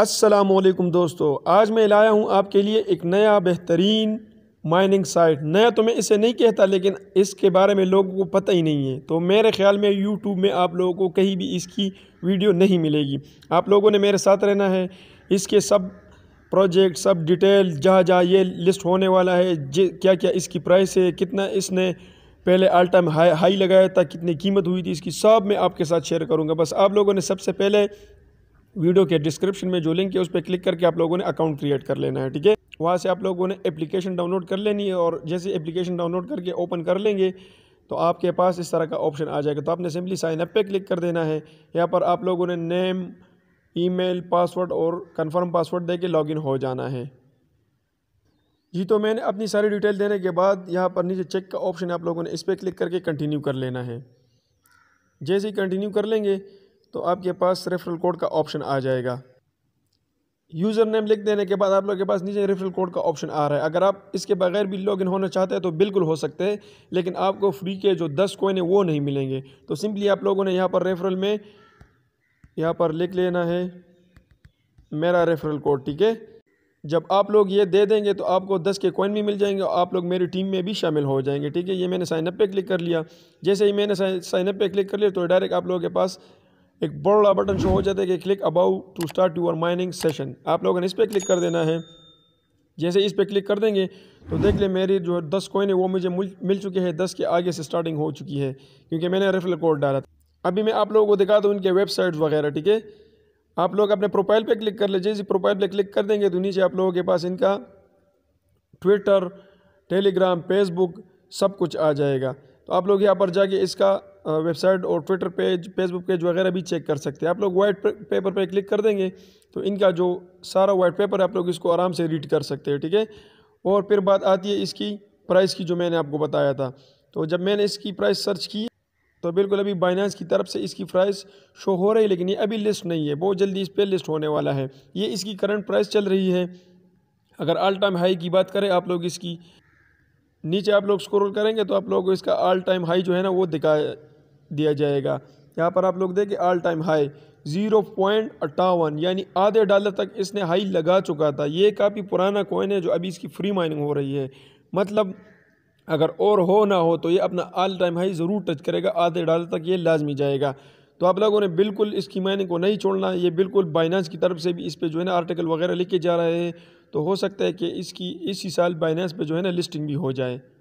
असलकुम दोस्तों आज मैं लाया हूँ आपके लिए एक नया बेहतरीन माइनिंग साइट नया तो मैं इसे नहीं कहता लेकिन इसके बारे में लोगों को पता ही नहीं है तो मेरे ख्याल में यूट्यूब में आप लोगों को कहीं भी इसकी वीडियो नहीं मिलेगी आप लोगों ने मेरे साथ रहना है इसके सब प्रोजेक्ट सब डिटेल जहाँ जहाँ ये लिस्ट होने वाला है क्या क्या इसकी प्राइस है कितना इसने पहले आल टाइम हाई हाई लगाया था कितनी कीमत हुई थी इसकी सब मैं आपके साथ शेयर करूंगा बस आप लोगों ने सबसे पहले वीडियो के डिस्क्रिप्शन में जो लिंक है उस पर क्लिक करके आप लोगों ने अकाउंट क्रिएट कर लेना है ठीक है वहाँ से आप लोगों ने एप्लीकेशन डाउनलोड कर लेनी है और जैसे एप्लीकेशन डाउनलोड करके ओपन कर लेंगे तो आपके पास इस तरह का ऑप्शन आ जाएगा तो आपने सिंपली साइनअप पे क्लिक कर देना है यहाँ पर आप लोगों ने नेम ईमेल पासवर्ड और कंफर्म पासवर्ड दे के लॉगिन हो जाना है जी तो मैंने अपनी सारी डिटेल देने के बाद यहाँ पर नीचे चेक का ऑप्शन आप लोगों ने इस पर क्लिक करके कंटिन्यू कर लेना है जैसे ही कंटिन्यू कर लेंगे तो आपके पास रेफरल कोड का ऑप्शन आ जाएगा यूज़र नेम लिख देने के बाद आप लोग के पास नीचे रेफरल कोड का ऑप्शन आ रहा है अगर आप इसके बगैर भी लॉगिन होना चाहते हैं तो बिल्कुल हो सकते हैं लेकिन आपको फ्री के जो दस कोइन है वो नहीं मिलेंगे तो सिंपली आप लोगों ने यहाँ पर रेफरल में यहाँ पर लिख लेना है मेरा रेफरल कोड ठीक है जब आप लोग ये दे देंगे तो आपको दस के कॉइन भी मिल जाएंगे और आप लोग मेरी टीम में भी शामिल हो जाएंगे ठीक है ये मैंने साइनअप पे क्लिक कर लिया जैसे ही मैंने साइनअप पे क्लिक कर लिया तो डायरेक्ट आप लोगों के पास एक बड़ा बटन शो हो जाता है कि click about to start your mining session आप लोगों ने इस पर क्लिक कर देना है जैसे इस पर क्लिक कर देंगे तो देख ले मेरी जो है दस कोइन है वो मुझे मिल चुके हैं दस के आगे से स्टार्टिंग हो चुकी है क्योंकि मैंने रेफरल कोड डाला था अभी मैं आप लोगों को दिखा दूँ उनके वेबसाइट वगैरह ठीक है आप लोग अपने प्रोफाइल पे क्लिक कर ले जैसे प्रोफाइल पे क्लिक कर देंगे तो नीचे आप लोगों के पास इनका ट्विटर टेलीग्राम फेसबुक सब कुछ आ जाएगा तो आप लोग यहाँ पर जाके इसका वेबसाइट और ट्विटर पेज फेसबुक पेज वगैरह भी चेक कर सकते हैं आप लोग वाइट पेपर पर पे क्लिक कर देंगे तो इनका जो सारा वाइट पेपर है आप लोग इसको आराम से रीड कर सकते हैं ठीक है और फिर बात आती है इसकी प्राइस की जो मैंने आपको बताया था तो जब मैंने इसकी प्राइस सर्च की तो बिल्कुल अभी बाइनांस की तरफ से इसकी प्राइस शो हो रही है लेकिन ये अभी लिस्ट नहीं है बहुत जल्दी इस पर लिस्ट होने वाला है ये इसकी करंट प्राइस चल रही है अगर ऑल टाइम हाई की बात करें आप लोग इसकी नीचे आप लोग स्क्रॉल करेंगे तो आप लोग को इसका ऑल टाइम हाई जो है ना वो दिखा दिया जाएगा यहाँ पर आप लोग देखें all time high zero point अट्ठावन यानी आधे डॉलर तक इसने हाई लगा चुका था ये काफ़ी पुराना कॉइन है जो अभी इसकी फ्री माइनिंग हो रही है मतलब अगर और हो ना हो तो ये अपना ऑल टाइम हाई ज़रूर टच करेगा आधे डॉलर तक ये लाजमी जाएगा तो आप लोगों ने बिल्कुल इसकी माइनिंग को नहीं छोड़ना ये बिल्कुल बाइनांस की तरफ से भी इस पर जो है ना आर्टिकल वगैरह लिखे जा रहे हैं तो हो सकता है कि इसकी इसी साल बाइनांस पर जो है ना लिस्टिंग भी हो जाए